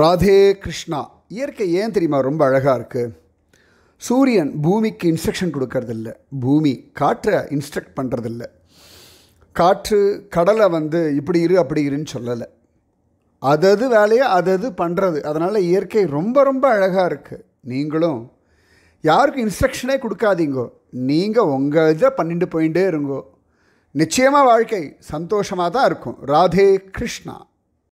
ராதே கிருஷ்ணா இயற்கை ஏன் தெரியுமா ரொம்ப அழகாக இருக்குது சூரியன் பூமிக்கு இன்ஸ்ட்ரக்ஷன் கொடுக்கறதில்ல பூமி காற்றை இன்ஸ்ட்ரக்ட் பண்ணுறதில்ல காற்று கடலை வந்து இப்படி இரு அப்படி இருன்னு சொல்லலை அதது வேலையை அதது பண்ணுறது அதனால் இயற்கை ரொம்ப ரொம்ப அழகாக இருக்குது நீங்களும் யாருக்கும் இன்ஸ்ட்ரக்ஷனே கொடுக்காதீங்கோ நீங்கள் உங்கள் இதை பண்ணிட்டு போயிட்டே இருங்கோ நிச்சயமாக வாழ்க்கை சந்தோஷமாக தான் இருக்கும் ராதே கிருஷ்ணா